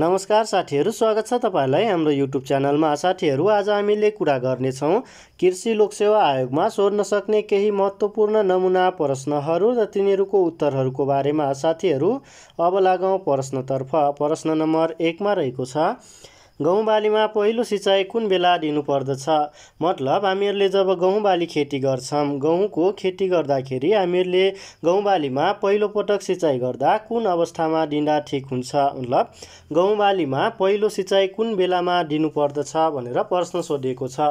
नमस्कार साथीहरू स्वागत छ तपाईँलाई हाम्रो युट्युब च्यानलमा साथीहरू आज हामीले कुरा गर्नेछौँ कृषि लोकसेवा आयोगमा सोध्न सक्ने केही महत्त्वपूर्ण नमुना प्रश्नहरू र तिनीहरूको उत्तरहरूको बारेमा साथीहरू अब लागौँ प्रश्नतर्फ प्रश्न नम्बर एकमा रहेको छ गहुँबालीमा पहिलो सिँचाइ कुन बेला दिनुपर्दछ मतलब हामीहरूले जब गहुँबाली खेती गर्छौँ गहुँको खेती गर्दाखेरि हामीहरूले गहुँबालीमा पहिलोपटक सिँचाइ गर्दा कुन अवस्थामा दिँदा ठिक हुन्छ मतलब गहुँबालीमा पहिलो सिँचाइ कुन बेलामा दिनुपर्दछ भनेर प्रश्न सोधिएको छ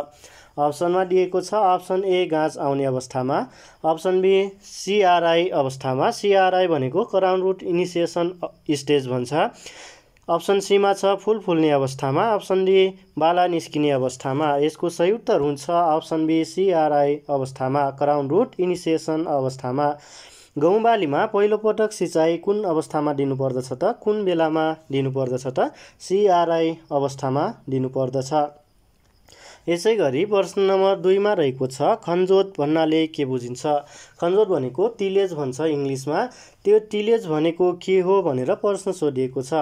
अप्सनमा दिएको छ अप्सन ए गाँच आउने अवस्थामा अप्सन बी सिआरआई अवस्थामा सिआरआई भनेको कराउन रुट इनिसिएसन स्टेज भन्छ अप्सन सीमा छ फुल फुल्ने अवस्थामा अप्सन डी बाला निस्किने अवस्थामा यसको सही उत्तर हुन्छ अप्सन बी सिआरआई अवस्थामा क्राउन रुट इनिसिएसन अवस्थामा गहुँ बालीमा पहिलोपटक सिँचाइ कुन अवस्थामा दिनुपर्दछ त कुन बेलामा दिनुपर्दछ त सिआरआई अवस्थामा दिनुपर्दछ यसै गरी प्रश्न नम्बर दुईमा रहेको छ खन्जोत भन्नाले के बुझिन्छ खन्जोत भनेको तिलेज भन्छ इङ्ग्लिसमा त्यो तिलेज भनेको के हो भनेर प्रश्न सोधिएको छ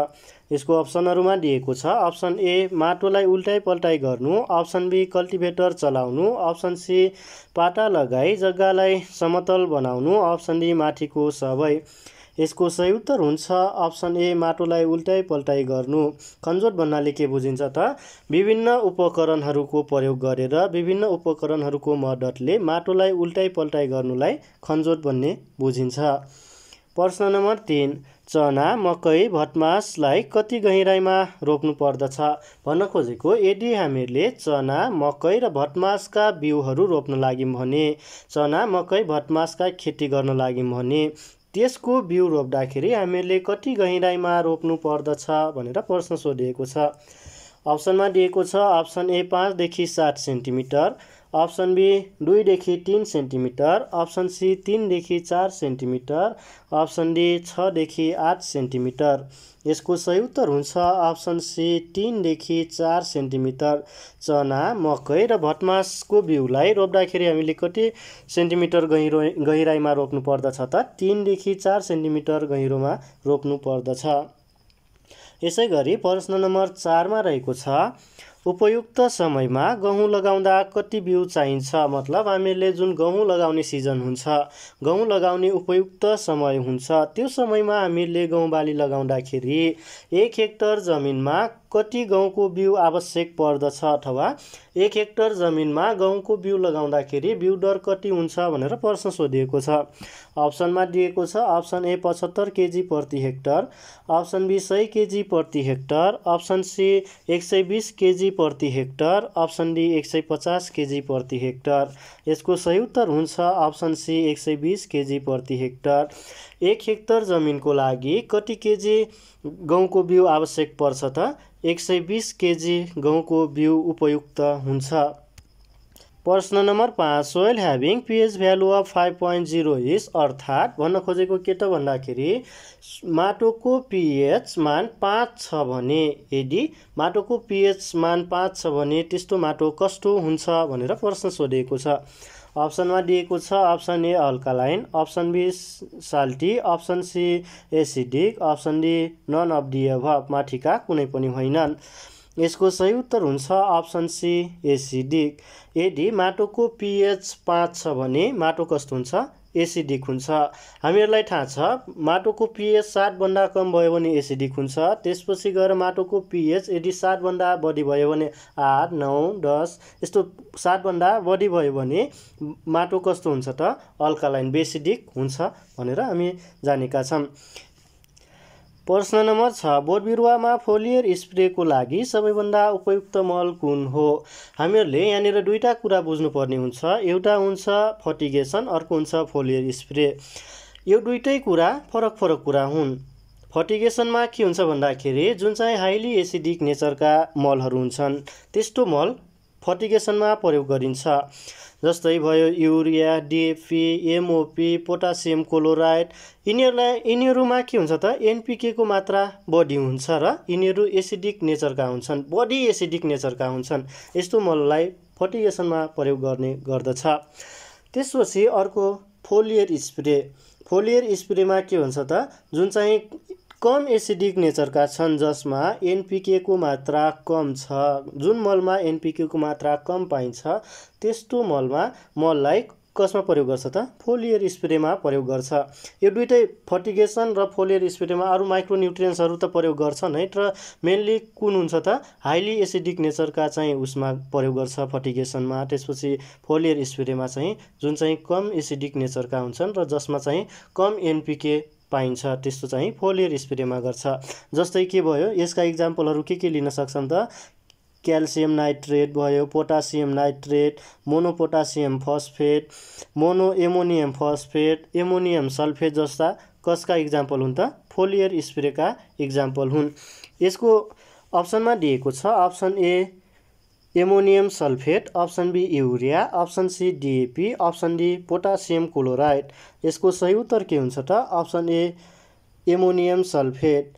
यसको अप्सनहरूमा दिएको छ अप्सन ए माटोलाई उल्टाइ पल्टाइ गर्नु अप्सन बी कल्टिभेटर चलाउनु अप्सन सी पाटा लगाई जग्गालाई समतल बनाउनु अप्सन डी माथिको सबै यसको सही उत्तर हुन्छ अप्सन ए माटोलाई उल्टाइ पल्टाइ गर्नु खन्जोट भन्नाले के बुझिन्छ त विभिन्न उपकरणहरूको प्रयोग गरेर विभिन्न उपकरणहरूको मद्दतले माटोलाई उल्टाइ पल्टाइ गर्नुलाई खन्जोट भन्ने बुझिन्छ प्रश्न नम्बर तिन चना मकै भटमासलाई कति गहिराइमा रोप्नु पर्दछ भन्न खोजेको यदि हामीले चना मकै र भटमासका बिउहरू रोप्न लाग्यौँ भने चना मकै भटमासका खेती गर्न लाग्यौँ भने त्यसको बिउ रोप्दाखेरि हामीले कति गहिराइमा रोप्नु पर्दछ भनेर प्रश्न सोधिएको छ अप्सनमा दिएको छ अप्सन ए पाँचदेखि सात सेन्टिमिटर अप्सन बी दुईदेखि तिन सेन्टिमिटर अप्सन सी तिनदेखि चार सेन्टिमिटर अप्सन डी छदेखि आठ सेन्टिमिटर यसको सही उत्तर हुन्छ अप्सन सी तिनदेखि चार सेन्टिमिटर चना मकै र भटमासको बिउलाई रोप्दाखेरि हामीले कति सेन्टिमिटर गहिरो गहिराइमा रोप्नु पर्दछ त तिनदेखि चार सेन्टिमिटर गहिरोमा रोप्नु पर्दछ यसै गरी प्रश्न नम्बर चारमा रहेको छ उपयुक्त समयमा गहुँ लगाउँदा कति बिउ चाहिन्छ मतलब हामीहरूले जुन गहुँ लगाउने सिजन हुन्छ गहुँ लगाउने उपयुक्त समय हुन्छ त्यो समयमा हामीले गहुँ बाली लगाउँदाखेरि एक हेक्टर जमिनमा कति गहुँको बिउ आवश्यक पर्दछ अथवा एक हेक्टर जमिनमा गहुँको बिउ लगाउँदाखेरि बिउ दर कति हुन्छ भनेर प्रश्न सोधिएको छ अप्सनमा दिएको छ अप्सन ए पचहत्तर केजी प्रति हेक्टर अप्सन बी सय केजी प्रति हेक्टर अप्सन सी एक सय बिस केजी प्रति हेक्टर अप्सन डी एक सय पचास केजी प्रति हेक्टर यसको सही उत्तर हुन्छ अप्सन सी एक सय बिस केजी प्रति हेक्टर एक हेक्टर जमिनको लागि कति केजी गहुँको बिउ आवश्यक पर्छ त एक सय बिस केजी गहुँको बिउ उपयुक्त हुन्छ प्रश्न नम्बर पाँच soil having pH value of five point zero is अर्थात् भन्न खोजेको के त भन्दाखेरि माटोको पिएच मान पाँच छ भने यदि माटोको पिएच मान पाँच छ भने त्यस्तो माटो कस्तो हुन्छ भनेर प्रश्न सोधेको छ अप्सनमा दिएको छ option A alkaline option B salty option C acidic option D none of the above माथिका कुनै पनि होइनन् यसको सही उत्तर हुन्छ अप्सन सी एसिडिक यदि माटोको पिएच पाँच छ भने माटो कस्तो हुन्छ एसिडिक हुन्छ हामीहरूलाई थाहा छ माटोको पिएच सातभन्दा कम भयो भने एसिडिक हुन्छ त्यसपछि गएर माटोको पिएच यदि सातभन्दा बढी भयो भने आठ नौ दस यस्तो सातभन्दा बढी भयो भने माटो कस्तो हुन्छ त अल्कालाइन बेसिडिक हुन्छ भनेर हामी जानेका छौँ प्रश्न नम्बर छ बोट बिरुवामा फोलियर स्प्रेको लागि सबैभन्दा उपयुक्त मल कुन हो हामीहरूले यहाँनिर दुईवटा कुरा बुझ्नुपर्ने हुन्छ एउटा हुन्छ फर्टिगेसन अर्को हुन्छ फोलियर स्प्रे यो दुइटै कुरा फरक फरक कुरा हुन् फर्टिगेसनमा के हुन्छ भन्दाखेरि जुन चाहिँ हाइली एसिडिक नेचरका मलहरू हुन्छन् त्यस्तो मल फर्टिगेसनमा प्रयोग गरिन्छ जस्तै भयो urea DAP MOP potassium chloride यिनीहरूलाई यिनीहरूमा के हुन्छ त एनपिकेको मात्रा बढी हुन्छ र यिनीहरू एसिडिक नेचरका हुन्छन् बढी एसिडिक नेचरका हुन्छन् यस्तो मललाई फर्टिगेसनमा प्रयोग गर्ने गर्दछ त्यसपछि अर्को फोलियर स्प्रे फोलियर स्प्रेमा के हुन्छ त जुन चाहिँ कम एसिडिक नेचरका छन् जसमा एनपिकेको मात्रा कम छ जुन मलमा एनपिकेको मात्रा कम पाइन्छ त्यस्तो मलमा मललाई कसमा प्रयोग गर्छ त फोलियर स्प्रेमा प्रयोग गर्छ यो दुइटै फर्टिगेसन र फोलियर स्प्रेमा अरू माइक्रोन्युट्रियन्सहरू त प्रयोग गर्छन् है र मेनली कुन हुन्छ त हाइली एसिडिक नेचरका चाहिँ उसमा प्रयोग गर्छ फर्टिगेसनमा त्यसपछि फोलियर स्प्रेमा चाहिँ जुन चाहिँ कम एसिडिक नेचरका हुन्छन् र जसमा चाहिँ कम एनपिके पाइन्छ त्यस्तो चाहिँ फोलियर स्प्रेमा गर्छ जस्तै के भयो यसका इक्जाम्पलहरू के के लिन सक्छन् त क्याल्सियम नाइट्रेट भयो potassium nitrate monopotassium phosphate mono ammonium phosphate ammonium sulphate जस्ता कसका इक्जाम्पल हुन् त फोलियर स्प्रेका इक्जाम्पल हुन् यसको अप्सनमा दिएको छ option A ammonium sulphate option B urea option C DAP option D potassium chloride यसको सही उत्तर के हुन्छ त अप्सन ए एमोनियम सल्फेट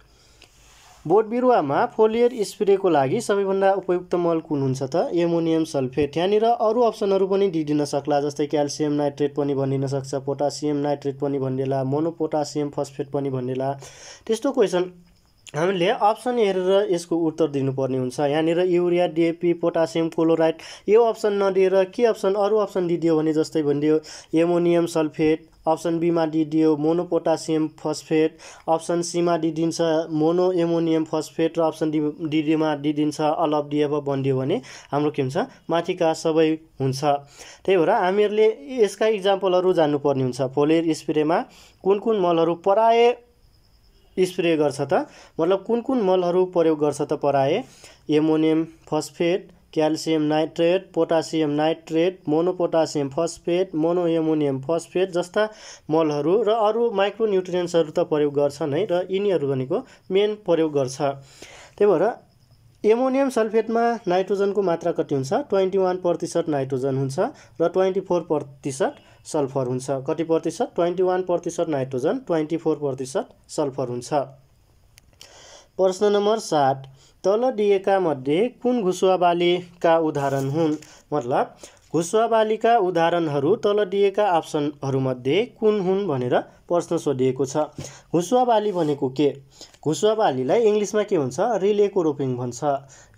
बोट बिरुवामा फोलियर स्प्रेको लागि सबैभन्दा उपयुक्त मल कुन हुन्छ त एमोनियम सल्फेट यहाँनिर अरू अप्सनहरू पनि दिइदिन सक्ला जस्तै क्याल्सियम नाइट्रेट पनि भनिदिन सक्छ पोटासियम नाइट्रेट पनि भनिदिएला मोनोपोटासियम फस्फेट पनि भनिदिएला त्यस्तो क्वेसन हामीले अप्सन हेरेर यसको उत्तर दिनुपर्ने हुन्छ यहाँनिर युरिया डिएपी पोटासियम क्लोराइड यो अप्सन नदिएर के अप्सन अरू अप्सन दिदियो भने जस्तै भनिदियो एमोनियम सल्फेट अप्सन बीमा दिइदियो मोनो पोटासियम फस्फेट अप्सन सीमा दिइदिन्छ मोनो एमोनियम फस्फेट र अप्सन डी डिडीमा दिइदिन्छ अलप डिएफ भनिदियो भने हाम्रो के हुन्छ माथिका सबै हुन्छ त्यही भएर हामीहरूले यसका इक्जाम्पलहरू जान्नुपर्ने हुन्छ फोलेर स्प्रेमा कुन कुन मलहरू पराए स्प्रे गर्छ त मतलब कुन कुन मलहरू प्रयोग गर्छ त पराए ammonium phosphate calcium nitrate potassium nitrate monopotassium phosphate monoammonium phosphate जस्ता मलहरू र अरू माइक्रोन्युट्रियन्ट्सहरू त प्रयोग गर्छन् है र यिनीहरू भनेको मेन प्रयोग गर्छ त्यही भएर एमोनियम सल्फेटमा नाइट्रोजनको मात्रा कति हुन्छ ट्वेन्टी वान प्रतिशत नाइट्रोजन हुन्छ र ट्वेन्टी फोर प्रतिशत सल्फर हुन्छ कति प्रतिशत ट्वेन्टी वान प्रतिशत नाइट्रोजन ट्वेन्टी फोर प्रतिशत सल्फर हुन्छ प्रश्न नम्बर सात तल दिएका मध्ये कुन घुसुवाबालीका उदाहरण हुन् मतलब घुसुवाबालीका उदाहरणहरू तल दिएका अप्सनहरूमध्ये कुन हुन् भनेर प्रश्न सोधिएको छ घुसुवा बाली भनेको के घुसुवा बालीलाई इङ्ग्लिसमा के हुन्छ रिलेको रोपिङ भन्छ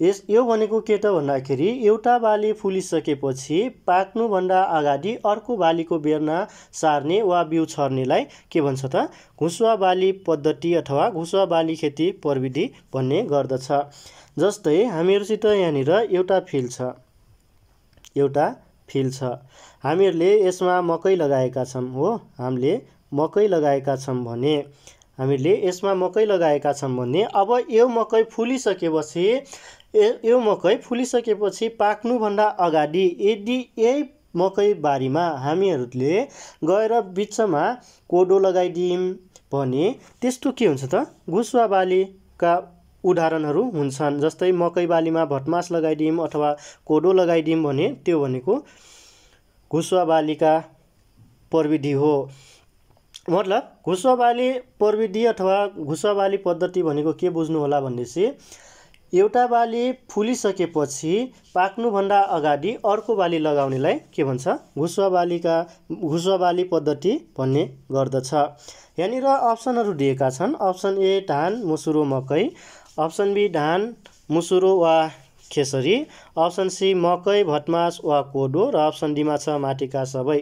यस यो भनेको के त भन्दाखेरि एउटा बाली फुलिसकेपछि पाक्नुभन्दा अगाडि अर्को बालीको बेर्ना सार्ने वा बिउ छर्नेलाई के भन्छ त घुसुवा बाली पद्धति अथवा घुसुवा बाली खेती प्रविधि भन्ने गर्दछ जस्तै हामीहरूसित यहाँनिर एउटा फिल्ड छ एउटा फिल्ड छ हामीहरूले यसमा मकै लगाएका छौँ हो हामीले मकै लगाएका छौँ भने हामीले यसमा मकै लगाएका छौँ भने अब यो मकै फुलिसकेपछि यो मकै फुलिसकेपछि पाक्नुभन्दा अगाडि यदि यही मकै बारीमा हामीहरूले गएर बिचमा कोदो लगाइदियौँ भने त्यस्तो के हुन्छ त घुसुवा बालीका उदाहरणहरू हुन्छन् जस्तै मकै बालीमा भटमास लगाइदियौँ अथवा कोदो लगाइदियौँ भने त्यो भनेको घुसुवा बालीका प्रविधि हो मतलब घुसवाली प्रविधि अथवा घुसवाली पद्धति भनेको के बुझ्नु होला भनेपछि एउटा बाली फुलिसकेपछि पाक्नुभन्दा अगाडि अर्को बाली लगाउनेलाई के भन्छ घुसवालीका घुसवाली पद्धति भन्ने गर्दछ यहाँनिर अप्सनहरू दिएका छन् अप्सन ए धान मुसुरो मकै अप्सन बी धान मुसुरो वा खेसरी अप्सन सी मकै भटमास वा कोदो र अप्सन डीमा छ माटिका सबै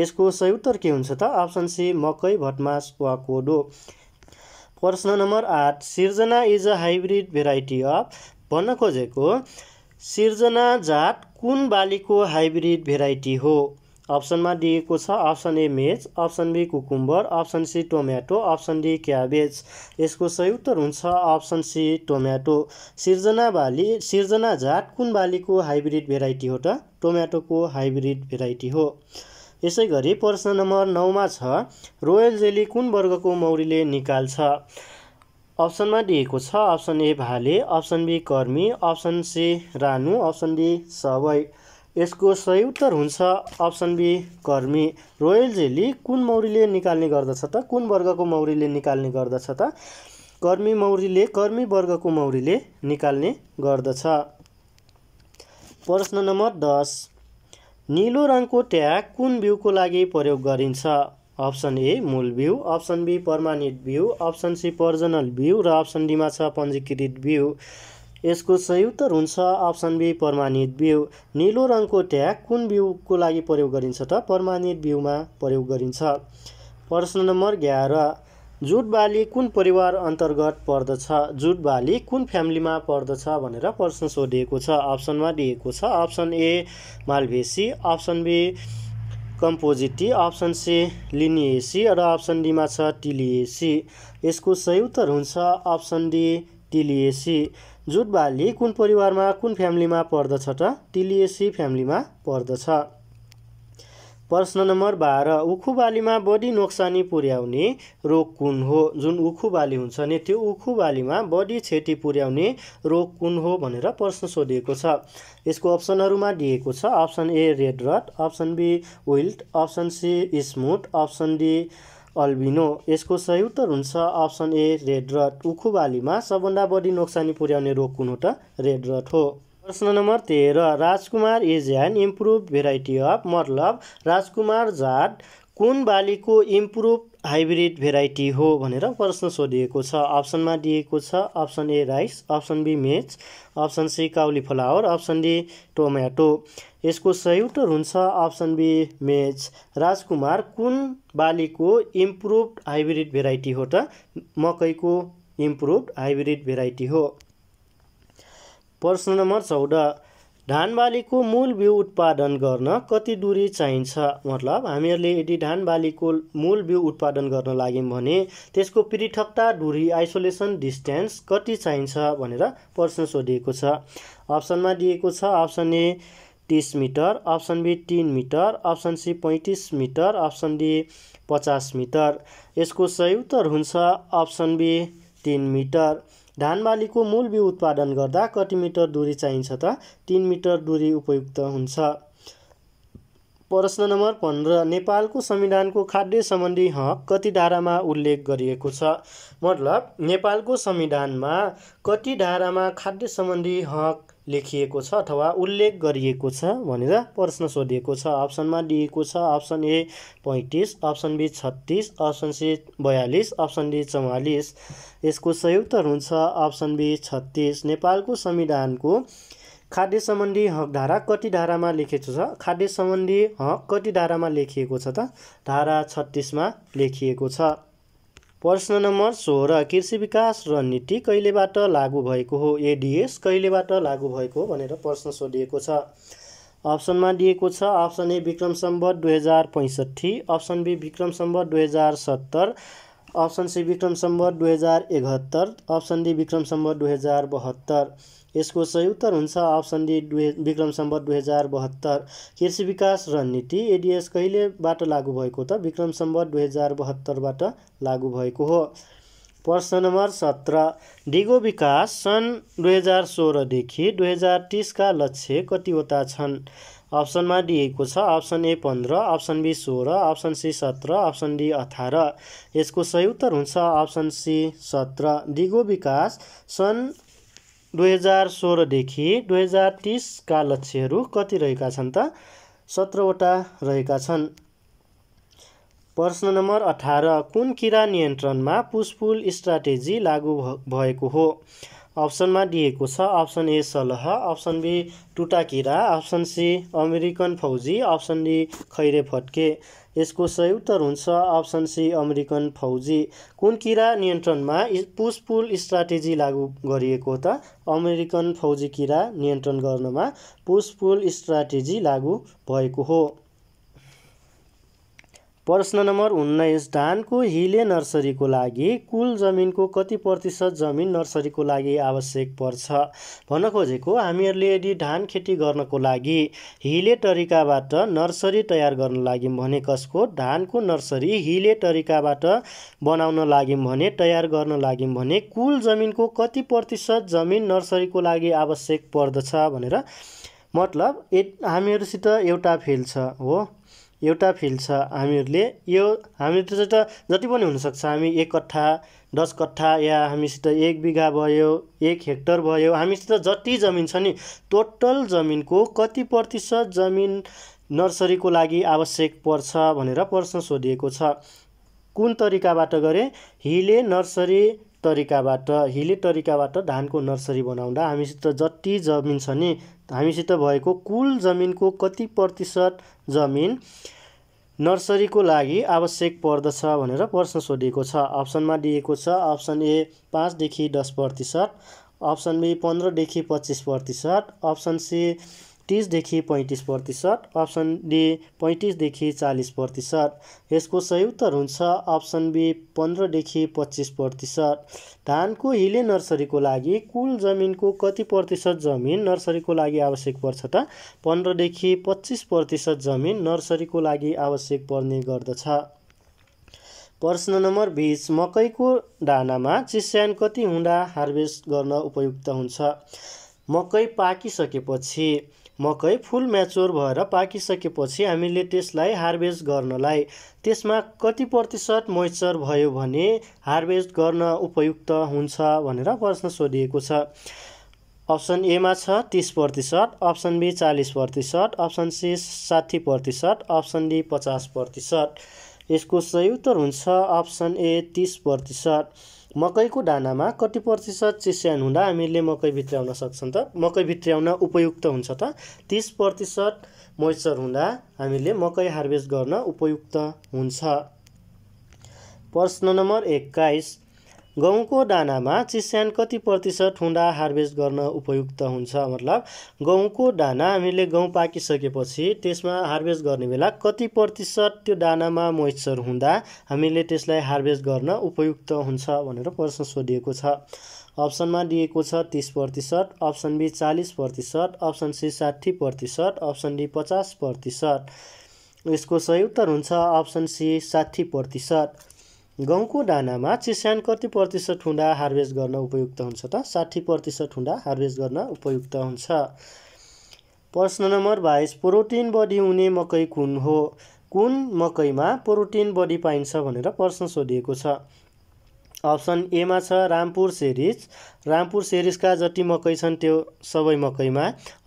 यसको सही उत्तर के हुन्छ त अप्सन सी मकै भटमास वा कोदो प्रश्न नम्बर आठ Srijana is a hybrid variety of भन्न खोजेको सिर्जना जात कुन बालीको हाइब्रिड भेराइटी हो अप्सनमा दिएको छ option A maize option B cucumber option C tomato option D cabbage यसको सही उत्तर हुन्छ अप्सन सी टोम्याटो सिर्जना बाली सिर्जना झाट कुन बालीको हाइब्रिड भेराइटी हो त टोम्याटोको हाइब्रिड भेराइटी हो यसै गरी प्रश्न नम्बर नौमा छ रोयल जेली कुन वर्गको मौरीले निकाल्छ अप्सनमा दिएको छ अप्सन ए भाले अप्सन बी कर्मी अप्सन सी रानु अप्सन डी सबै यसको सही उत्तर हुन्छ अप्सन बी कर्मी रोयल जेली कुन मौरीले निकाल्ने गर्दछ त कुन वर्गको मौरीले निकाल्ने गर्दछ त कर्मी मौरीले कर्मी वर्गको मौरीले निकाल्ने गर्दछ प्रश्न नम्बर दस निलो रङको ट्याग कुन बिउको लागि प्रयोग गरिन्छ अप्सन ए मूल बिउ अप्सन बी पर्मानेन्ट बिउ अप्सन सी पर्जनल बिउ र अप्सन डीमा छ पञ्जीकृत बिउ यसको उत्तर हुन्छ अप्सन बी प्रमाणित बिउ निलो रङको ट्याग कुन बिउको लागि प्रयोग गरिन्छ त प्रमाणित बिउमा प्रयोग गरिन्छ प्रश्न नम्बर एघार जुट बाली कुन परिवार अन्तर्गत पर्दछ जुट बाली कुन फ्यामिलीमा पर्दछ भनेर प्रश्न सोधिएको छ अप्सनमा दिएको छ option A Malvaceae option B Compositae option C Liliaceae र अप्सन डीमा छ टिलिएसी यसको सही उत्तर हुन्छ अप्सन डी टिलिएसी जुट बाली कुन परिवारमा कुन फ्यामिलीमा पर्दछ त टिलिएसी फ्यामिलीमा पर्दछ प्रश्न नम्बर बाह्र उखु बालीमा बढी नोक्सानी पुर्याउने रोग कुन हो जुन उखु बाली हुन्छ नि त्यो उखु बालीमा बढी क्षति पुर्याउने रोग कुन हो भनेर प्रश्न सोधिएको छ यसको अप्सनहरूमा दिएको छ option A red rot option B wilt option C smut option D albino यसको सही उत्तर हुन्छ अप्सन ए रेड रट बालीमा सबभन्दा बढी नोक्सानी पुर्याउने रोग कुन हो त रेड रट हो प्रश्न नम्बर तेह्र Rajkumar is an improve variety of मतलब राजकुमार जात कुन बालीको इम्प्रुभ हाइब्रिड भेराइटी हो भनेर प्रश्न सोधिएको छ अप्सनमा दिएको छ option A rice option B maize option C cauliflower option D tomato यसको सही उत्तर हुन्छ अप्सन बी मेच राजकुमार कुन बालीको इम्प्रुभ हाइब्रिड भेराइटी हो त मकैको इम्प्रुभ हाइब्रिड भेराइटी हो प्रश्न नम्बर चौध धान बालीको मूल बिउ उत्पादन गर्न कति दूरी चाहिन्छ मतलब हामीहरूले यदि धान बालीको मूल बिउ उत्पादन गर्न लाग्यौँ भने त्यसको पृथकता दूरी आइसोलेसन डिस्टेन्स कति चाहिन्छ भनेर प्रश्न सोधिएको छ अप्सनमा दिएको छ अप्सन ए तिस मिटर अप्सन बी तिन मिटर अप्सन सी पैँतिस मिटर अप्सन डी पचास मिटर यसको सही उत्तर हुन्छ अप्सन बी तिन मिटर बालीको मूल बिउ उत्पादन गर्दा कति मिटर दूरी चाहिन्छ त तिन मिटर दूरी उपयुक्त हुन्छ प्रश्न नम्बर पन्ध्र नेपालको संविधानको खाद्य सम्बन्धी हक कति धारामा उल्लेख गरिएको छ मतलब नेपालको संविधानमा कति धारामा खाद्य सम्बन्धी हक लेखिएको छ अथवा उल्लेख गरिएको छ भनेर प्रश्न सोधिएको छ अप्सनमा दिएको छ अप्सन ए पैँतिस अप्सन बी छत्तिस अप्सन सी बयालिस अप्सन डी चौवालिस यसको संयुक्त हुन्छ अप्सन बी छत्तिस नेपालको संविधानको खाद्य सम्बन्धी हक धारा कति धारामा लेखिएको छ खाद्य सम्बन्धी हक कति धारामा लेखिएको छ त धारा छत्तिसमा लेखिएको छ प्रश्न नम्बर सोह्र कृषि विकास रणनीति कहिलेबाट लागू भएको हो एडिएस कहिलेबाट लागू भएको हो भनेर प्रश्न सोधिएको छ अप्सनमा दिएको छ अप्सन ए विक्रम सम्बत दुई हजार पैँसठी अप्सन बी विक्रम सम्बत दुई हजार सत्तर अप्सन सी विक्रम सम्बत दुई हजार एकहत्तर अप्सन डी विक्रम सम्बत दुई हजार बहत्तर यसको सही उत्तर हुन्छ अप्सन डी दुई विक्रम सम्बत दुई हजार बहत्तर कृषि विकास रणनीति एडिएस कहिलेबाट लागू भएको त विक्रम सम्बत दुई हजार बहत्तरबाट लागू भएको हो प्रश्न नम्बर सत्र डिगो विकास सन् दुई हजार सोह्रदेखि दुई हजार तिसका लक्ष्य कतिवटा छन् अप्सनमा दिएको छ अप्सन ए पन्ध्र अप्सन बी सोह्र अप्सन सी सत्र अप्सन डी अठार यसको सही उत्तर हुन्छ अप्सन सी सत्र दिगो विकास सन् दुई हजार सोह्रदेखि दुई हजार तिसका लक्ष्यहरू कति रहेका छन् त सत्रवटा रहेका छन् प्रश्न नम्बर अठार कुन किरा नियन्त्रणमा पुसफुल स्ट्राटेजी लागू भएको हो अप्सनमा दिएको छ अप्सन ए सलह अप्सन बी टुटा किरा अप्सन सी अमेरिकन फौजी अप्सन डी खैरे फट्के यसको सही उत्तर हुन्छ अप्सन सी अमेरिकन फौजी कुन किरा नियन्त्रणमा पुसपुल स्ट्राटेजी लागू गरिएको त अमेरिकन फौजी किरा नियन्त्रण गर्नमा पुसपुल स्ट्राटेजी लागू भएको हो प्रश्न नम्बर उन्नाइस धानको हिले नर्सरीको लागि कुल जमिनको कति प्रतिशत जमिन नर्सरीको लागि आवश्यक पर्छ भन्न खोजेको हामीहरूले यदि धान खेती गर्नको लागि हिले तरिकाबाट नर्सरी तयार गर्न लाग्यौँ भने कसको धानको नर्सरी हिले तरिकाबाट बनाउन लाग्यौँ भने तयार गर्न लाग्यौँ भने कुल जमिनको कति प्रतिशत जमिन नर्सरीको लागि आवश्यक पर्दछ भनेर मतलब ए हामीहरूसित एउटा फिल्ड छ हो एउटा फिल्ड छ हामीहरूले यो हामी त जति पनि हुनसक्छ हामी एक कट्ठा दस कट्ठा या हामीसित एक बिघा भयो एक हेक्टर भयो हामीसित जति जमिन छ नि टोटल जमिनको कति प्रतिशत जमिन नर्सरीको लागि आवश्यक पर्छ भनेर प्रश्न सोधिएको छ कुन तरिकाबाट गरे हिले नर्सरी तरिकाबाट हिले तरिकाबाट धानको नर्सरी बनाउँदा हामीसित जति जमिन छ नि हामीसित भएको कुल जमिनको कति प्रतिशत जमिन नर्सरीको लागि आवश्यक पर्दछ भनेर प्रश्न सोधिएको छ अप्सनमा दिएको छ अप्सन ए पाँचदेखि दस प्रतिशत अप्सन बी पन्ध्रदेखि पच्चिस प्रतिशत अप्सन सी तिसदेखि पैँतिस प्रतिशत अप्सन डी पैँतिसदेखि चालिस प्रतिशत यसको सही उत्तर हुन्छ अप्सन बी पन्ध्रदेखि पच्चिस प्रतिशत धानको हिले नर्सरीको लागि कुल जमिनको कति प्रतिशत जमिन नर्सरीको लागि आवश्यक पर्छ त पन्ध्रदेखि पच्चिस प्रतिशत जमिन नर्सरीको लागि आवश्यक पर्ने गर्दछ प्रश्न नम्बर बिस मकैको दानामा चिस्यान कति हुँदा हार्भेस्ट गर्न उपयुक्त हुन्छ मकै पाकिसकेपछि मकै फुल म्याचोर भएर पाकिसकेपछि हामीले त्यसलाई हार्भेस्ट गर्नलाई त्यसमा कति प्रतिशत मोइस्चर भयो भने हार्भेस्ट गर्न उपयुक्त हुन्छ भनेर प्रश्न सोधिएको छ अप्सन एमा छ तिस प्रतिशत अप्सन बी चालिस प्रतिशत अप्सन सी साठी प्रतिशत अप्सन डी पचास प्रतिशत यसको सही उत्तर हुन्छ अप्सन ए तिस प्रतिशत मकैको दानामा कति प्रतिशत चिस्यान हुँदा हामीले मकै भित्र्याउन सक्छौँ त मकै भित्र्याउन उपयुक्त हुन्छ त तिस प्रतिशत मोइस्चर हुँदा हामीले मकै हार्भेस्ट गर्न उपयुक्त हुन्छ प्रश्न नम्बर एक्काइस गहुँको दानामा चिस्यान कति प्रतिशत हुँदा हार्भेस्ट गर्न उपयुक्त हुन्छ मतलब गहुँको दाना हामीले गहुँ पाकिसकेपछि त्यसमा हार्भेस्ट गर्ने बेला कति प्रतिशत त्यो दानामा मोइस्चर हुँदा हामीले त्यसलाई हार्भेस्ट गर्न उपयुक्त हुन्छ भनेर प्रश्न सोधिएको छ अप्सनमा दिएको छ तिस प्रतिशत अप्सन बी चालिस प्रतिशत अप्सन सी साठी प्रतिशत अप्सन डी पचास प्रतिशत यसको सही उत्तर हुन्छ अप्सन सी साठी प्रतिशत गहुँको दानामा चिस्यान कति प्रतिशत हुँदा हार्भेस्ट गर्न उपयुक्त हुन्छ त साठी प्रतिशत हुँदा हार्भेस्ट गर्न उपयुक्त हुन्छ प्रश्न नम्बर बाइस प्रोटिन बढी हुने मकै कुन हो कुन मकैमा प्रोटिन बढी पाइन्छ भनेर प्रश्न सोधिएको छ अप्सन एमा छ रामपुर सेरिज रामपुर सेरिजका जति मकै छन् त्यो सबै मकैमा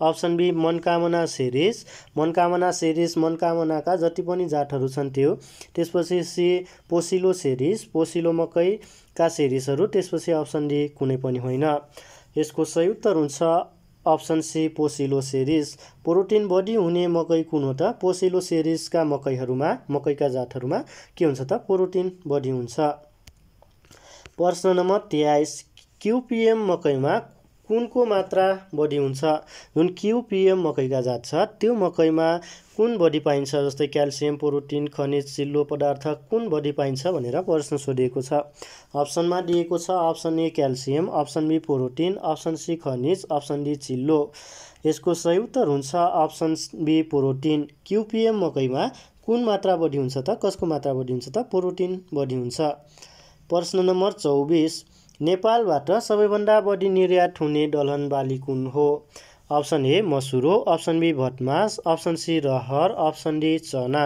option B Manakamana series Manakamana series मनकामनाका जति पनि जातहरू छन् त्यो त्यसपछि सी पोसिलो सेरिज पोसिलो मकैका सेरिजहरू त्यसपछि अप्सन डी कुनै पनि होइन यसको सही उत्तर हुन्छ अप्सन सी पोसिलो सेरिज प्रोटिन बढी हुने मकै कुन हो त पोसिलो सेरिजका मकैहरूमा मकैका जातहरूमा के हुन्छ त प्रोटिन बढी हुन्छ प्रश्न नम्बर तेइस क्युपिएम मकैमा कुनको मात्रा बढी हुन्छ जुन क्युपिएम मकैका जात छ त्यो मकैमा कुन बढी पाइन्छ जस्तै क्याल्सियम प्रोटिन खनिज चिल्लो पदार्थ कुन बढी पाइन्छ भनेर प्रश्न सोधिएको छ अप्सनमा दिएको छ option A calcium option B protein option C खनिज अप्सन डी चिल्लो यसको सही उत्तर हुन्छ अप्सन बी प्रोटिन क्युपिएम मकैमा कुन मात्रा बढी हुन्छ त कसको मात्रा बढी हुन्छ त प्रोटिन बढी हुन्छ प्रश्न नम्बर चौबिस नेपालबाट सबैभन्दा बढी निर्यात हुने दलहन बाली कुन हो अप्सन ए मसुरो अप्सन बी भटमास अप्सन सी रहर अप्सन डी चना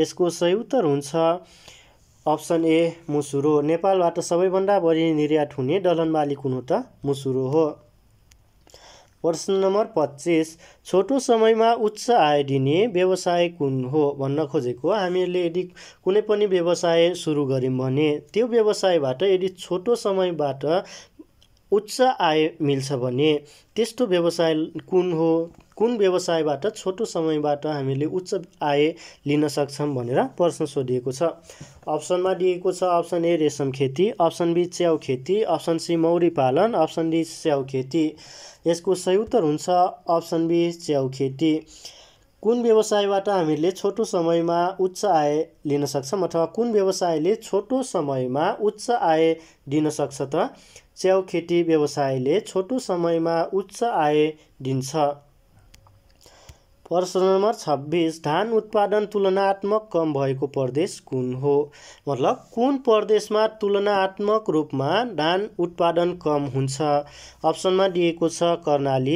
यसको सही उत्तर हुन्छ अप्सन ए मुसुरो नेपालबाट सबैभन्दा बढी निर्यात हुने दलहन बाली कुन हो त मुसुरो हो प्रश्न नम्बर पच्चिस छोटो समयमा उच्च आय दिने व्यवसाय कुन हो भन्न खोजेको हामीहरूले यदि कुनै पनि व्यवसाय सुरु गऱ्यौँ भने त्यो व्यवसायबाट यदि छोटो समयबाट उच्च आय मिल्छ भने त्यस्तो व्यवसाय कुन हो कुन व्यवसायबाट छोटो समयबाट हामीले उच्च आय लिन सक्छौँ भनेर प्रश्न सोधिएको छ अप्सनमा दिएको छ अप्सन ए रेशम खेती अप्सन बी च्याउ खेती अप्सन सी मौरी पालन अप्सन डी स्याउ खेती यसको सही उत्तर हुन्छ अप्सन बी च्याउ खेती कुन व्यवसायबाट हामीले छोटो समयमा उच्च आय लिन सक्छौँ अथवा कुन व्यवसायले छोटो समयमा उच्च आय दिन सक्छ त च्याउ खेती व्यवसायले छोटो समयमा उच्च आय दिन्छ प्रश्न नम्बर छब्बिस धान उत्पादन तुलनात्मक कम भएको प्रदेश कुन हो मतलब कुन प्रदेशमा तुलनात्मक रूपमा धान उत्पादन कम हुन्छ अप्सनमा दिएको छ कर्णाली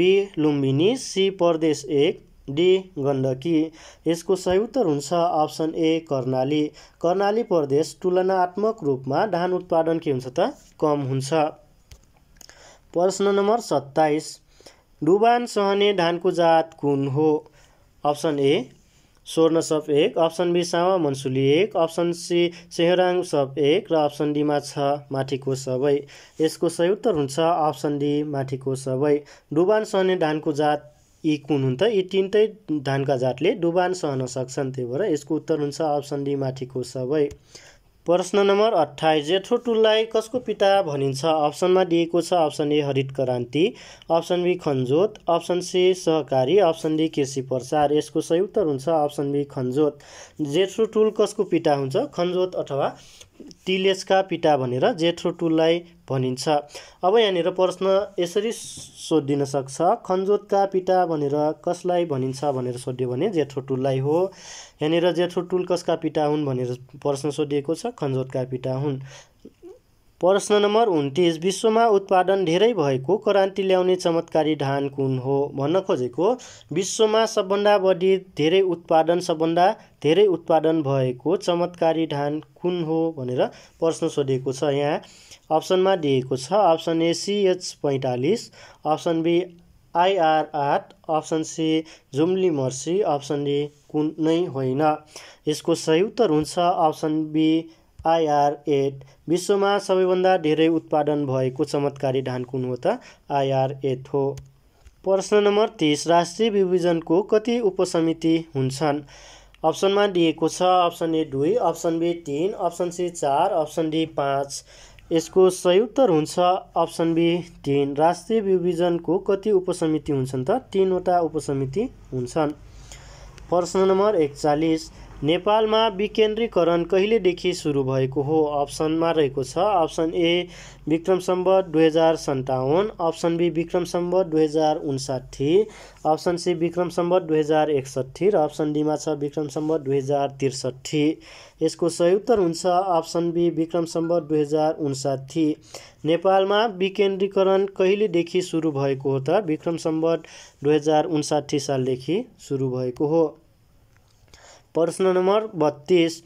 बी लुम्बिनी सी प्रदेश एक डी गण्डकी यसको सही उत्तर हुन्छ अप्सन ए कर्णाली कर्णाली प्रदेश तुलनात्मक रूपमा धान उत्पादन के हुन्छ त कम हुन्छ प्रश्न नम्बर सत्ताइस डुबान सहने धानको जात कुन हो अप्सन ए स्वर्ण सप एक अप्सन बी सामा मन्सुली एक अप्सन सी सेहराङ सप एक र अप्सन डीमा छ माथिको सबै यसको सही उत्तर हुन्छ अप्सन डी माथिको सबै डुबान सहने धानको जात यी कुन हुन् त यी तिनटै धानका जातले डुबान सहन सक्छन् त्यही भएर यसको उत्तर हुन्छ अप्सन डी माथिको सबै प्रश्न नम्बर अठाइस जेठो टुललाई कसको पिता भनिन्छ अप्सनमा दिएको छ अप्सन ए हरित क्रान्ति अप्सन बी खन्जोत अप्सन सी सहकारी अप्सन डी केसी प्रसार यसको सही उत्तर हुन्छ अप्सन बी खन्जोत जेठो टुल कसको पिता हुन्छ खन्जोत अथवा टिलेजका पिता भनेर जेठ्रो टुललाई भनिन्छ अब यहाँनिर प्रश्न यसरी सोधिन सक्छ खन्जोतका पिता भनेर कसलाई भनिन्छ भनेर सोध्यो भने जेठ्रो टुललाई हो यहाँनिर जेठ्रो टुल कसका पिता हुन् भनेर प्रश्न सोधिएको छ खन्जोतका पिता हुन् प्रश्न नम्बर उन्तिस विश्वमा उत्पादन धेरै भएको क्रान्ति ल्याउने चमत्कारी धान कुन हो भन्न खोजेको विश्वमा सबभन्दा बढी धेरै उत्पादन सबभन्दा धेरै उत्पादन भएको चमत्कारी धान कुन हो भनेर प्रश्न सोधेको छ यहाँ अप्सनमा दिएको छ अप्सन ए सिएच पैँतालिस अप्सन बी आइआर आठ option C Jumli Marshi option D कुन नै होइन यसको सही उत्तर हुन्छ अप्सन बी आइआरएट विश्वमा सबैभन्दा धेरै उत्पादन भएको चमत्कारी धान कुन हो त आइआरएट हो प्रश्न नम्बर तिस राष्ट्रिय विभाजनको कति उपसमिति हुन्छन् अप्सनमा दिएको छ अप्सन ए दुई अप्सन बी तिन अप्सन सी चार अप्सन डी पाँच यसको सही उत्तर हुन्छ अप्सन बी तिन राष्ट्रिय विभाजनको कति उपसमिति हुन्छन् त तिनवटा उपसमिति हुन्छन् प्रश्न नम्बर एकचालिस नेपालमा विकेन्द्रीकरण कहिलेदेखि सुरु भएको हो अप्सनमा रहेको छ अप्सन ए विक्रम सम्बत दुई हजार सन्ताउन्न अप्सन बी विक्रम सम्बत दुई हजार उन्साठी अप्सन सी विक्रम सम्बत दुई हजार एकसट्ठी र अप्सन डीमा छ विक्रम सम्बत दुई हजार त्रिसठी यसको सही उत्तर हुन्छ अप्सन बी विक्रम सम्बत दुई हजार उन्साठी नेपालमा विकेन्द्रीकरण कहिलेदेखि सुरु भएको हो त विक्रम सम्बत दुई हजार उन्साठी सालदेखि सुरु भएको हो प्रश्न नम्बर बत्तिस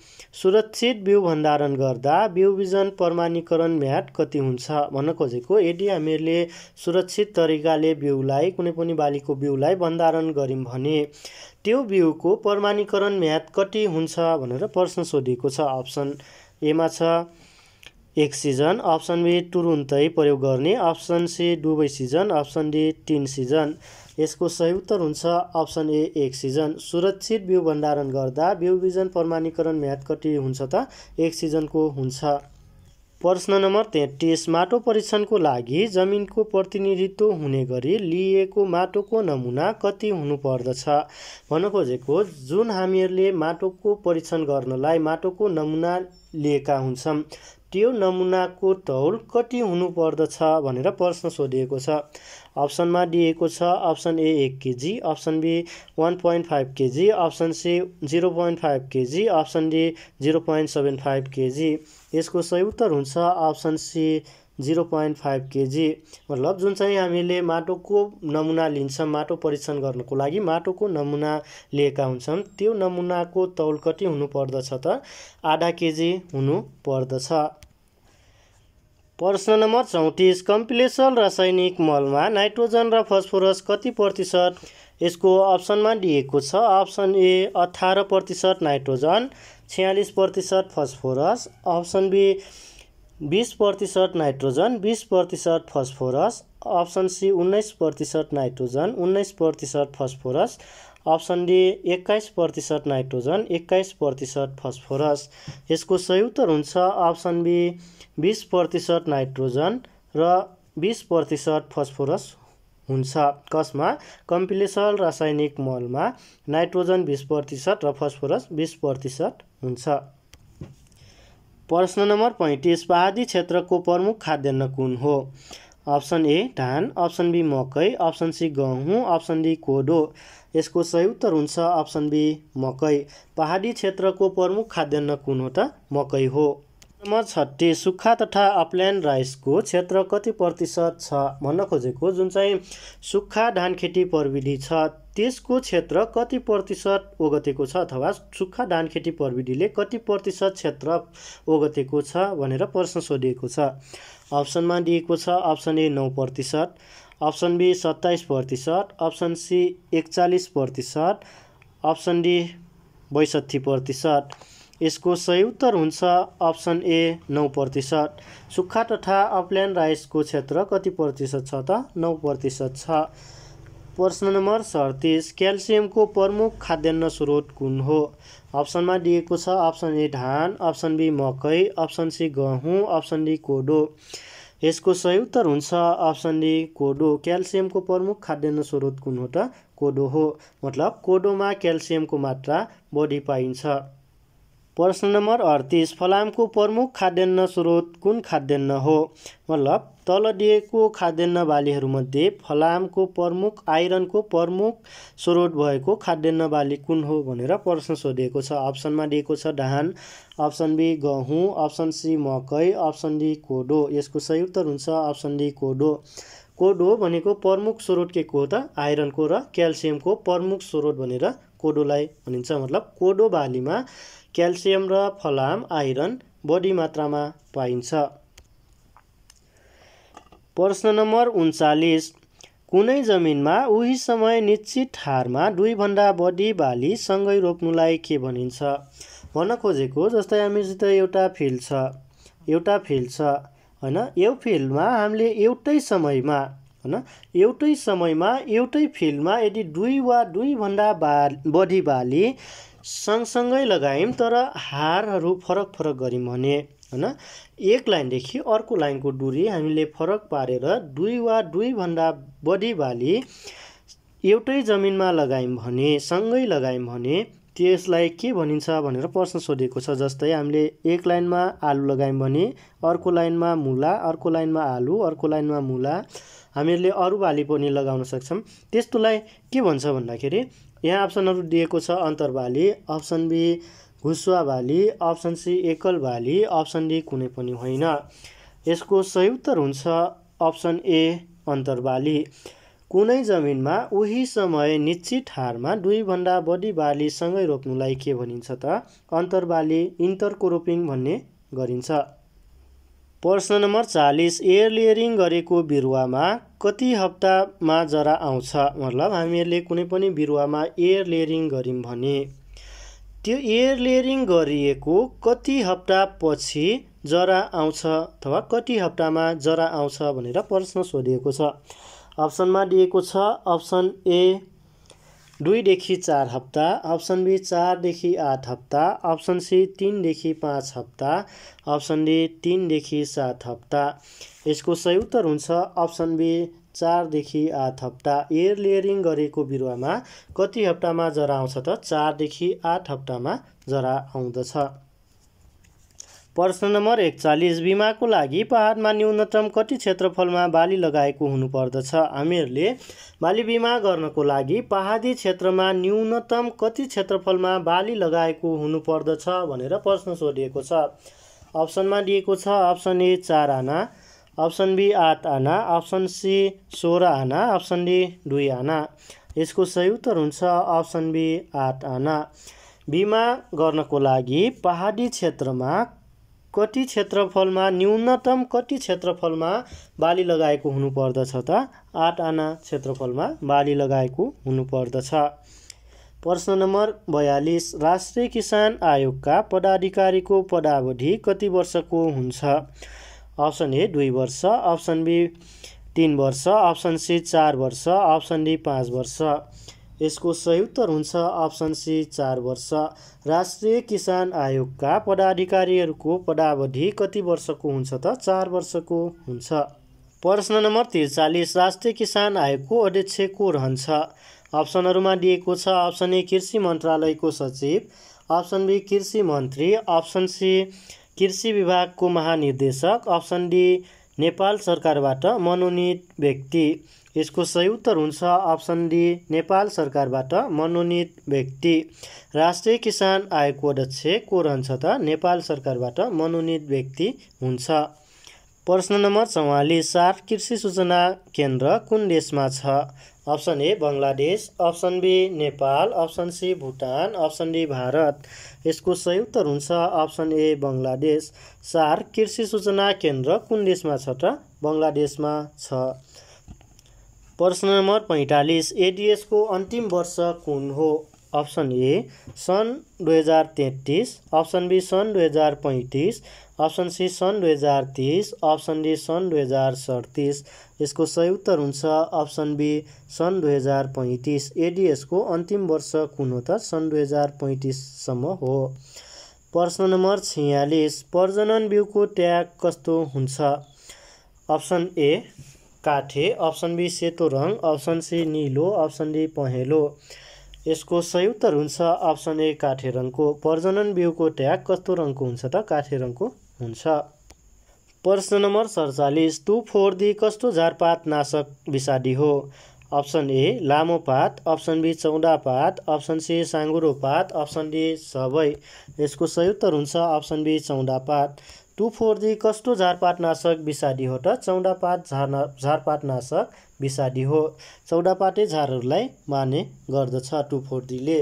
सुरक्षित बिउ भण्डारण गर्दा बिउ बिजन प्रमाणीकरण म्याद कति हुन्छ भन्न खोजेको यदि हामीहरूले सुरक्षित तरिकाले बिउलाई कुनै पनि बालीको बिउलाई भण्डारण गऱ्यौँ भने त्यो बिउको प्रमाणीकरण म्याद कति हुन्छ भनेर प्रश्न सोधिएको छ अप्सन एमा छ एक सिजन अप्सन बी तुरुन्तै प्रयोग गर्ने अप्सन सी दुवै सिजन अप्सन डी तिन सिजन यसको सही उत्तर हुन्छ अप्सन ए एक सिजन सुरक्षित बिउ भण्डारण गर्दा बिउ बिजन प्रमाणीकरण म्याद कति हुन्छ त एक सिजनको हुन्छ प्रश्न नम्बर तेत्तिस माटो परीक्षणको लागि जमिनको प्रतिनिधित्व हुने गरी लिएको माटोको नमुना कति हुनुपर्दछ भन्न खोजेको जुन हामीहरूले माटोको परीक्षण गर्नलाई माटोको नमुना लिएका हुन्छौँ त्यो नमुनाको तौल कति हुनुपर्दछ भनेर प्रश्न सोधिएको छ अप्सनमा दिएको छ अप्सन ए एक KG option B one point five KG option C zero point five KG option D zero point seven five KG यसको सही उत्तर हुन्छ option C zero point five KG मतलब जुन चाहिँ हामीले माटोको नमुना लिन्छौँ माटो परीक्षण गर्नको लागि माटोको नमुना लिएका हुन्छौँ त्यो नमुनाको तौल कति हुनुपर्दछ त आधा केजी हुनुपर्दछ प्रश्न नम्बर चौतिस कम्पिलेसन रासायनिक मलमा नाइट्रोजन र फस्फोरस कति प्रतिशत यसको अप्सनमा दिएको छ अप्सन ए अठार प्रतिशत नाइट्रोजन छ्यालिस प्रतिशत फस्फोरस अप्सन बी बिस प्रतिशत नाइट्रोजन बिस प्रतिशत फस्फोरस अप्सन सी उन्नाइस प्रतिशत नाइट्रोजन उन्नाइस प्रतिशत फस्फोरस अप्सन डी एक्काइस प्रतिशत नाइट्रोजन एक्काइस प्रतिशत फस्फोरस यसको सही उत्तर हुन्छ अप्सन बी बिस प्रतिशत नाइट्रोजन र बिस प्रतिशत फस्फोरस हुन्छ कसमा कम्पिलेसल रासायनिक मलमा नाइट्रोजन बिस प्रतिशत र फस्फोरस बिस प्रतिशत हुन्छ प्रश्न नम्बर पैँतिस पहाडी क्षेत्रको प्रमुख खाद्यान्न कुन हो अप्सन ए धान अप्सन बी मकै अप्सन सी गहुँ अप्सन डी कोदो यसको सही उत्तर हुन्छ अप्सन बी मकै पहाडी क्षेत्रको प्रमुख खाद्यान्न कुन हो त मकै हो नम्बर छत्तिस सुक्खा तथा अपल्यान्ड राइसको क्षेत्र कति प्रतिशत छ भन्न खोजेको जुन चाहिँ सुक्खा धान खेती प्रविधि छ त्यसको क्षेत्र कति प्रतिशत ओगतेको छ अथवा सुक्खा धानखेती प्रविधिले कति प्रतिशत क्षेत्र ओगतेको छ भनेर प्रश्न सोधिएको छ अप्सनमा दिएको छ अप्सन ए नौ प्रतिशत अप्सन बी सत्ताइस प्रतिशत अप्सन सी एकचालिस प्रतिशत अप्सन डी बैसठी प्रतिशत यसको सही उत्तर हुन्छ अप्सन ए नौ प्रतिशत सुक्खा तथा अपल्यान्ड राइसको क्षेत्र कति प्रतिशत छ त नौ प्रतिशत छ प्रश्न नम्बर सडतिस क्याल्सियमको प्रमुख खाद्यान्न स्रोत कुन हो अप्सनमा दिएको छ अप्सन ए धान अप्सन बी मकै अप्सन सी गहुँ अप्सन डी कोदो यसको सही उत्तर हुन्छ अप्सन डी कोदो क्याल्सियमको प्रमुख खाद्यान्न स्रोत कुन हो त कोदो हो मतलब कोदोमा क्याल्सियमको मात्रा बढी पाइन्छ प्रश्न नम्बर अडतिस फलामको प्रमुख खाद्यान्न स्रोत कुन खाद्यान्न हो मतलब तल दिएको खाद्यान्न बालीहरूमध्ये फलामको प्रमुख आइरनको प्रमुख स्रोत भएको खाद्यान्न बाली कुन हो भनेर प्रश्न सोधिएको छ अप्सनमा दिएको छ धान अप्सन बी गहुँ अप्सन सी मकै अप्सन डी कोदो यसको सही उत्तर हुन्छ अप्सन डी कोदो कोदो भनेको प्रमुख स्रोत के को हो त आइरनको र क्याल्सियमको प्रमुख स्रोत भनेर कोदोलाई भनिन्छ मतलब कोदो बालीमा क्याल्सियम र फलाम आइरन बढी मात्रामा पाइन्छ प्रश्न नम्बर उन्चालिस कुनै जमिनमा उही समय निश्चित हारमा दुईभन्दा बढी बाली सँगै रोप्नुलाई के भनिन्छ भन्न खोजेको जस्तै हामीसित एउटा फिल्ड छ एउटा फिल्ड छ होइन यो फिल्डमा हामीले एउटै समयमा होइन एउटै समयमा एउटै फिल्डमा यदि दुई वा दुईभन्दा बा बढी बाली सँगसँगै लगायौँ तर हारहरू फरक फरक गऱ्यौँ भने होइन एक लाइनदेखि अर्को लाइनको डुरी हामीले फरक पारेर दुई वा दुईभन्दा बढी बाली एउटै जमिनमा लगायौँ भने सँगै लगायौँ भने त्यसलाई के भनिन्छ भनेर प्रश्न सोधेको छ जस्तै हामीले एक लाइनमा आलु लगायौँ भने अर्को लाइनमा मुला अर्को लाइनमा आलु अर्को लाइनमा मुला हामीहरूले अरू बाली पनि लगाउन सक्छौँ त्यस्तोलाई के भन्छ भन्दाखेरि यहाँ अप्सनहरू दिएको छ अन्तर्भाली अप्सन बी घुसुवा बाली अप्सन सी एकल बाली अप्सन डी कुनै पनि होइन यसको सही उत्तर हुन्छ अप्सन ए अन्तर्बाली कुनै जमिनमा उही समय निश्चित हारमा दुईभन्दा बढी बालीसँगै रोप्नुलाई के भनिन्छ त इन्टरको रोपिङ भन्ने गरिन्छ प्रश्न नम्बर चालिस एयर लेयरिङ गरेको बिरुवामा कति हप्तामा जरा आउँछ मतलब हामीहरूले कुनै पनि बिरुवामा एयर लेयरिङ गऱ्यौँ भने त्यो एयर एयरलेयरिङ गरिएको कति हप्तापछि जरा आउँछ अथवा कति हप्तामा जरा आउँछ भनेर प्रश्न सोधिएको छ अप्सनमा दिएको छ अप्सन ए दुईदेखि चार हप्ता अप्सन बी चारदेखि आठ हप्ता अप्सन सी तिनदेखि पाँच हप्ता अप्सन डी तिनदेखि सात हप्ता यसको सही उत्तर हुन्छ अप्सन बी चारदेखि आठ हप्ता एयर लेयरिङ गरेको बिरुवामा कति हप्तामा जरा आउँछ त चारदेखि आठ हप्तामा जरा आउँदछ प्रश्न नम्बर एकचालिस बिमाको लागि पहाडमा न्यूनतम कति क्षेत्रफलमा बाली लगाएको हुनुपर्दछ हामीहरूले बाली बिमा गर्नको लागि पहाडी क्षेत्रमा न्यूनतम कति क्षेत्रफलमा बाली लगाएको हुनुपर्दछ भनेर प्रश्न सोधिएको छ अप्सनमा दिएको छ अप्सन ए चार आना अप्सन बी आठ आना अप्सन सी सोह्र आना अप्सन डी दुई आना यसको सही उत्तर हुन्छ अप्सन बी आठ आना बिमा गर्नको लागि पहाडी क्षेत्रमा कति क्षेत्रफलमा न्यूनतम कति क्षेत्रफलमा बाली लगाएको हुनुपर्दछ त आठ आना क्षेत्रफलमा बाली लगाएको हुनुपर्दछ प्रश्न नम्बर बयालिस राष्ट्रिय किसान आयोगका पदाधिकारीको पदावधि कति वर्षको हुन्छ अप्सन ए दुई वर्ष अप्सन बी तिन वर्ष अप्सन सी चार वर्ष अप्सन डी पाँच वर्ष यसको सही उत्तर हुन्छ अप्सन सी चार वर्ष राष्ट्रिय किसान आयोगका पदाधिकारीहरूको पदावधि कति वर्षको हुन्छ त चार वर्षको हुन्छ प्रश्न नम्बर त्रिचालिस राष्ट्रिय किसान आयोगको अध्यक्ष को रहन्छ अप्सनहरूमा दिएको छ अप्सन ए कृषि मन्त्रालयको सचिव अप्सन बी कृषि मन्त्री अप्सन सी कृषि विभागको महानिर्देशक अप्सन डी नेपाल सरकारबाट मनोनित व्यक्ति यसको सही उत्तर हुन्छ अप्सन डी नेपाल सरकारबाट मनोनित व्यक्ति राष्ट्रिय किसान आयोगको अध्यक्ष को रहन्छ त नेपाल सरकारबाट मनोनित व्यक्ति हुन्छ प्रश्न नम्बर चौवालिस चार कृषि सूचना केन्द्र कुन देशमा छ option A Bangladesh option B Nepal option C Bhutan option D Bharat यसको सही उत्तर हुन्छ अप्सन ए बङ्गलादेश सार कृषि सूचना केन्द्र कुन देशमा छ त बङ्गलादेशमा छ प्रश्न नम्बर पैँतालिस एडिएसको अन्तिम वर्ष कुन हो अप्सन ए सन् दुई हजार तेत्तिस अप्सन बी सन् दुई हजार पैँतिस अप्सन सी सन् दुई हजार तिस अप्सन डी सन् दुई हजार सडतिस यसको सही उत्तर हुन्छ अप्सन बी सन् दुई हजार पैँतिस एडिएसको अन्तिम वर्ष कुन हो त सन् दुई हजार पैँतिससम्म हो प्रश्न नम्बर छयालिस प्रजनन बिउको ट्याग कस्तो हुन्छ अप्सन ए काठे अप्सन बी सेतो रङ अप्सन सी निलो अप्सन डी पहेँलो यसको सही उत्तर हुन्छ अप्सन ए काठे रङको प्रजनन बिउको ट्याग कस्तो रङको हुन्छ त काठे रङको हुन्छ प्रश्न नम्बर सडचालिस टु फोर दी कस्तो झारपात नाशक विषादी हो अप्सन ए लामो पात अप्सन बी चौडा पात अप्सन सी साँगुरो पात अप्सन डी सबै यसको सही उत्तर हुन्छ अप्सन बी चौडा पात टु फोर जी कस्तो झारपाटनाशक विषादी हो त चौडापात झार झारपाटनाशक विषादी हो चौडापाते झारहरूलाई माने गर्दछ टु फोर जीले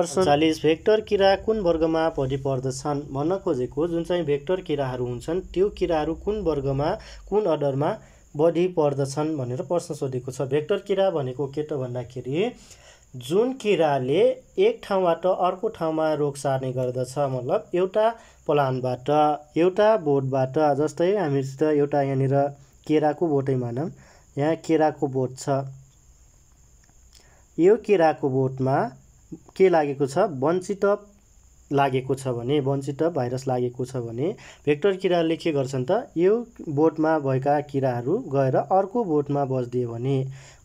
चालिस भेक्टर किरा कुन वर्गमा पर्दछन् भन्न खोजेको जुन चाहिँ भेक्टर किराहरू हुन्छन् त्यो किराहरू कुन वर्गमा कुन अर्डरमा बढी पर्दछन् भनेर प्रश्न सोधेको छ भेक्टर किरा भनेको के त भन्दाखेरि जुन किराले एक ठाउँबाट अर्को ठाउँमा रोग सार्ने गर्दछ मतलब एउटा प्लान्टबाट एउटा बोटबाट जस्तै हामीसित एउटा यहाँनिर केराको बोटै मानौँ यहाँ केराको बोट छ यो केराको बोटमा के लागेको छ वञ्चित लागेको छ भने वञ्चित भाइरस लागेको छ भने भेक्टर किराले के गर्छन् त यो बोटमा भएका किराहरू गएर अर्को बोटमा बसिदियो भने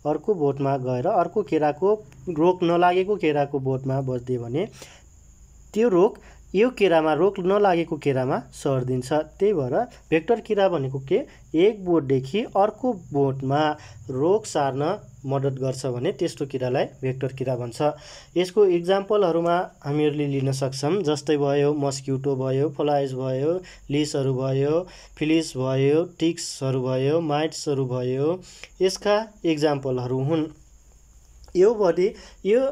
अर्को बोटमा गएर अर्को केराको रोग नलागेको केराको बोटमा बस्दियो भने त्यो रोग यो केरामा रोग नलागेको केरामा सर्दिन्छ त्यही भएर भेक्टर किरा भनेको के एक बोटदेखि अर्को बोटमा रोग सार्न मद्दत गर्छ भने त्यस्तो किरालाई भेक्टर किरा भन्छ यसको इक्जाम्पलहरूमा हामीहरूले लिन सक्छौँ जस्तै भयो मस्क्युटो भयो फ्लाइज भयो लिसहरू भयो फिलिस भयो टिक्सहरू भयो माइट्सहरू भयो यसका इक्जाम्पलहरू हुन् यो बडी यो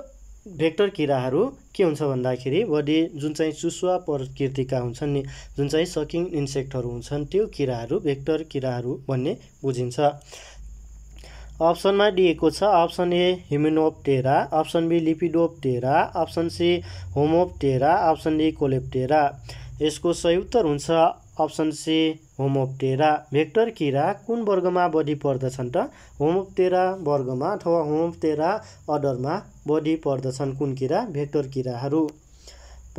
भेक्टर किराहरू के हुन्छ भन्दाखेरि बडी जुन चाहिँ चुसुवा प्रकृतिका हुन्छन् नि जुन चाहिँ सकिङ इन्सेक्टहरू हुन्छन् त्यो किराहरू भेक्टर किराहरू भन्ने बुझिन्छ अप्सनमा दिएको छ option A Hymenoptera option B Lepidoptera option C Homoptera option D Coleoptera यसको सही उत्तर हुन्छ अप्सन सी होमोप्टेरा भेक्टर किरा कुन वर्गमा बढी पर्दछन् त होमोप्टेरा वर्गमा अथवा होमोप्टेरा अर्डरमा बढी पर्दछन् कुन किरा भेक्टर किराहरू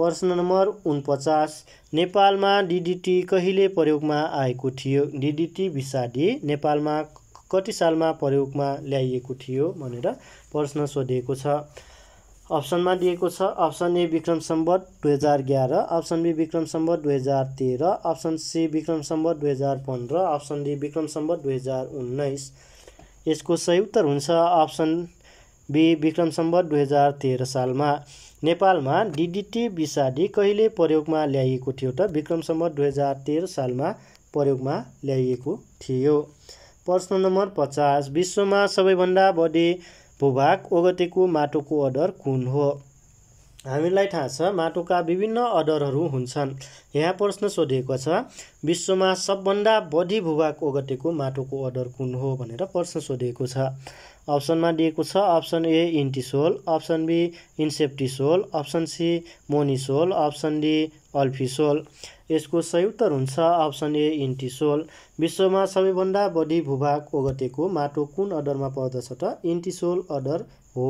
प्रश्न नम्बर उनपचास नेपालमा डिडिटी कहिले प्रयोगमा आएको थियो डिडिटी विषादी नेपालमा कति सालमा प्रयोगमा ल्याइएको थियो भनेर प्रश्न सोधिएको छ अप्सनमा दिएको छ अप्सन ए विक्रम सम्बत दुई हजार एघार अप्सन बी विक्रम सम्बत दुई हजार तेह्र अप्सन सी विक्रम सम्बत दुई हजार पन्ध्र अप्सन डी विक्रम सम्बत दुई हजार उन्नाइस यसको सही उत्तर हुन्छ अप्सन बी विक्रम सम्बत दुई हजार तेह्र सालमा नेपालमा डिडिटी विषादी कहिले प्रयोगमा ल्याइएको थियो त विक्रम सम्बत दुई हजार तेह्र सालमा प्रयोगमा ल्याइएको थियो प्रश्न नम्बर पचास विश्वमा सबैभन्दा बढी भूभाग ओगटेको माटोको अर्डर कुन हो हामीलाई थाहा छ माटोका विभिन्न अर्डरहरू हुन्छन् यहाँ प्रश्न सोधिएको छ विश्वमा सबभन्दा बढी भूभाग ओगटेको माटोको अर्डर कुन हो भनेर प्रश्न सोधिएको छ अप्सनमा दिएको छ option A Entisol option B Inceptisol option C Mollisol option D Alfisol यसको सही उत्तर हुन्छ अप्सन ए इन्टिसोल विश्वमा सबैभन्दा बढी भूभाग ओगटेको माटो कुन अर्डरमा पर्दछ त इन्टिसोल अर्डर हो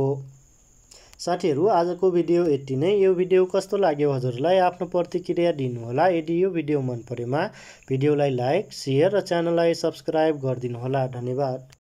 साथीहरू आजको भिडियो यति नै यो भिडियो कस्तो लाग्यो हजुरलाई आफ्नो प्रतिक्रिया दिनुहोला यदि यो भिडियो मन परेमा भिडियोलाई लाइक सेयर र च्यानललाई सब्सक्राइब गरिदिनुहोला धन्यवाद